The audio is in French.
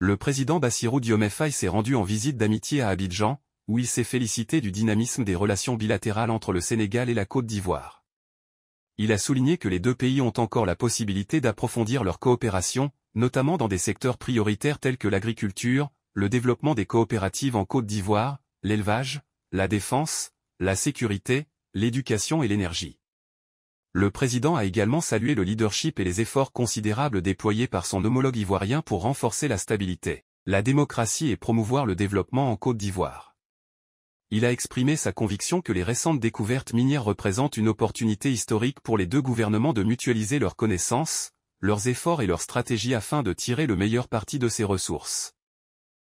Le président Bassirou Diomaye s'est rendu en visite d'amitié à Abidjan, où il s'est félicité du dynamisme des relations bilatérales entre le Sénégal et la Côte d'Ivoire. Il a souligné que les deux pays ont encore la possibilité d'approfondir leur coopération, notamment dans des secteurs prioritaires tels que l'agriculture, le développement des coopératives en Côte d'Ivoire, l'élevage, la défense, la sécurité, l'éducation et l'énergie. Le président a également salué le leadership et les efforts considérables déployés par son homologue ivoirien pour renforcer la stabilité, la démocratie et promouvoir le développement en Côte d'Ivoire. Il a exprimé sa conviction que les récentes découvertes minières représentent une opportunité historique pour les deux gouvernements de mutualiser leurs connaissances, leurs efforts et leurs stratégies afin de tirer le meilleur parti de ces ressources.